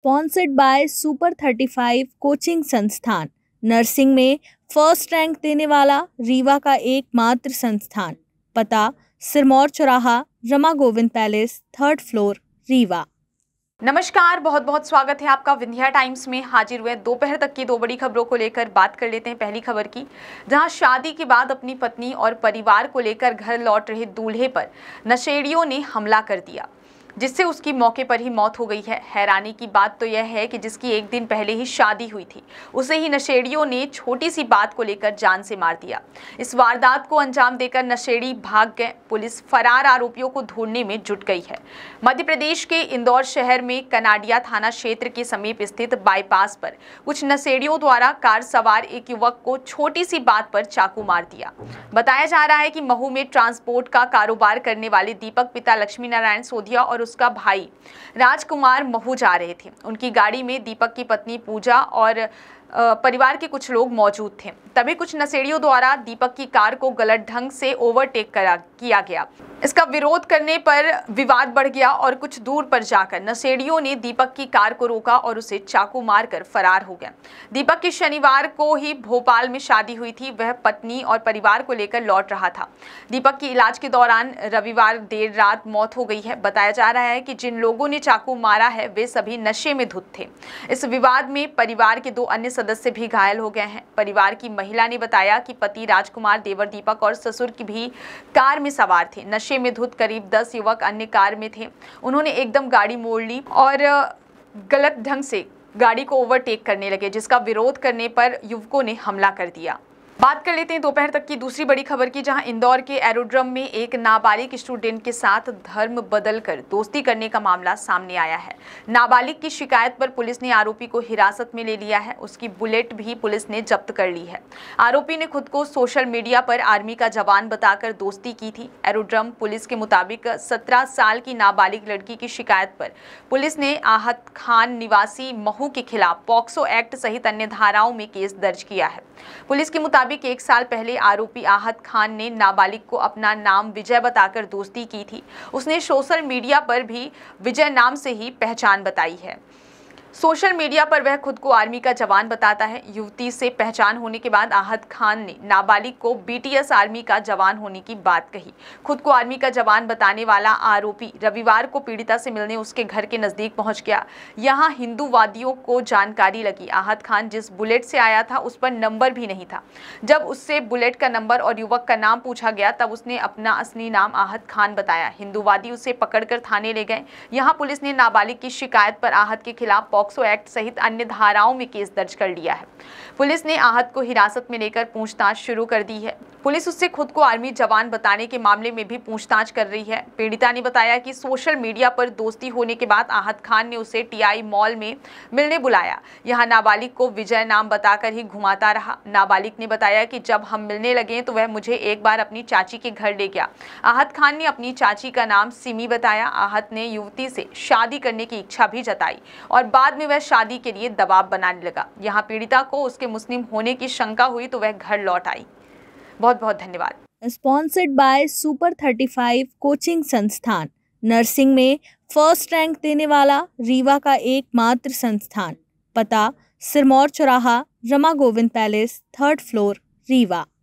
sponsored by super five coaching संस्थान nursing में first rank देने वाला रीवा का एकमात्र संस्थान पता सिरमौर चौराहा Rama Govind palace third floor Rewa नमस्कार बहुत बहुत स्वागत है आपका विंध्या टाइम्स में हाजिर हुए दोपहर तक की दो बड़ी खबरों को लेकर बात कर लेते हैं पहली खबर की जहां शादी के बाद अपनी पत्नी और परिवार को लेकर घर लौट रहे दूल्हे पर नशेड़ियों ने हमला कर दिया जिससे उसकी मौके पर ही मौत हो गई है हैरानी की बात तो यह है कि जिसकी एक दिन पहले ही शादी हुई थी उसे ही नशेड़ियों ने छोटी सी बात को लेकर जान से मार दिया इस वारदात को अंजाम देकर नशेड़ी भाग गए पुलिस फरार आरोपियों को ढूंढने में जुट गई है मध्य प्रदेश के इंदौर शहर में कनाडिया थाना क्षेत्र के समीप स्थित बाईपास पर कुछ नशेड़ियों द्वारा कार सवार एक युवक को छोटी सी बात पर चाकू मार दिया बताया जा रहा है कि महू में ट्रांसपोर्ट का कारोबार करने वाले दीपक पिता लक्ष्मी नारायण सोधिया और उसका भाई राजकुमार महू जा रहे थे उनकी गाड़ी में दीपक की पत्नी पूजा और परिवार के कुछ लोग मौजूद थे तभी कुछ नशेड़ियों द्वारा दीपक की कार को गलत ढंग से ओवरटेक करा किया गया इसका विरोध करने पर विवाद बढ़ गया और कुछ दूर पर जाकर नशेड़ियों ने दीपक की कार को रोका और उसे चाकू मारकर फरार हो गया दीपक की शनिवार को ही भोपाल में शादी हुई थी वह पत्नी और परिवार को लेकर लौट रहा था दीपक की इलाज के दौरान रविवार देर रात मौत हो गई है बताया जा रहा है कि जिन लोगों ने चाकू मारा है वे सभी नशे में धुत थे इस विवाद में परिवार के दो अन्य सदस्य भी घायल हो गए हैं परिवार की महिला ने बताया कि पति राजकुमार देवर दीपक और ससुर की भी कार में सवार थे नशे में धुत करीब दस युवक अन्य कार में थे उन्होंने एकदम गाड़ी मोड़ ली और गलत ढंग से गाड़ी को ओवरटेक करने लगे जिसका विरोध करने पर युवकों ने हमला कर दिया बात कर लेते हैं दोपहर तक की दूसरी बड़ी खबर की जहां इंदौर के एरोड्रम में एक नाबालिग स्टूडेंट के साथ धर्म बदलकर दोस्ती करने का मामला सामने आया है नाबालिग की शिकायत पर पुलिस ने आरोपी को हिरासत में ले लिया है उसकी बुलेट भी पुलिस ने जब्त कर ली है आरोपी ने खुद को सोशल मीडिया पर आर्मी का जवान बताकर दोस्ती की थी एरोड्रम पुलिस के मुताबिक सत्रह साल की नाबालिग लड़की की शिकायत पर पुलिस ने आहत खान निवासी महू के खिलाफ पॉक्सो एक्ट सहित अन्य धाराओं में केस दर्ज किया है पुलिस के मुताबिक मुताबिक एक साल पहले आरोपी आहत खान ने नाबालिग को अपना नाम विजय बताकर दोस्ती की थी उसने सोशल मीडिया पर भी विजय नाम से ही पहचान बताई है सोशल मीडिया पर वह खुद को आर्मी का जवान बताता है युवती से पहचान होने के बाद आहत खान ने नाबालिग को बीटीएस आर्मी का जवान होने की बात कही खुद को आर्मी का जवान बताने वाला आरोपी रविवार को पीड़िता से मिलने उसके घर के नजदीक पहुंच गया यहां हिंदूवादियों को जानकारी लगी आहत खान जिस बुलेट से आया था उस पर नंबर भी नहीं था जब उससे बुलेट का नंबर और युवक का नाम पूछा गया तब उसने अपना असली नाम आहत खान बताया हिंदूवादी उसे पकड़कर थाने ले गए यहाँ पुलिस ने नाबालिग की शिकायत पर आहत के खिलाफ पॉक्सो एक्ट सहित अन्य धाराओं में केस दर्ज कर लिया है पुलिस ने आहत को हिरासत में लेकर पूछताछ शुरू कर दी है पुलिस उससे खुद को आर्मी जवान बताने के मामले में भी पूछताछ कर रही है पीड़िता ने बताया कि सोशल मीडिया पर दोस्ती होने के बाद आहत खान ने उसे टीआई मॉल में मिलने बुलाया यहां नाबालिग को विजय नाम बताकर ही घुमाता रहा नाबालिग ने बताया कि जब हम मिलने लगे तो वह मुझे एक बार अपनी चाची के घर ले गया आहत खान ने अपनी चाची का नाम सिमी बताया आहत ने युवती से शादी करने की इच्छा भी जताई और बाद बाद में वह शादी के लिए दबाव बनाने लगा यहाँ पीड़िता को उसके मुस्लिम होने की शंका हुई तो वह घर लौट आई बहुत बहुत धन्यवाद sponsored by super thirty five coaching संस्थान नर्सिंग में फर्स्ट रैंक देने वाला रीवा का एकमात्र संस्थान पता सिरमौर चौराहा Rama Govind palace third floor Rewa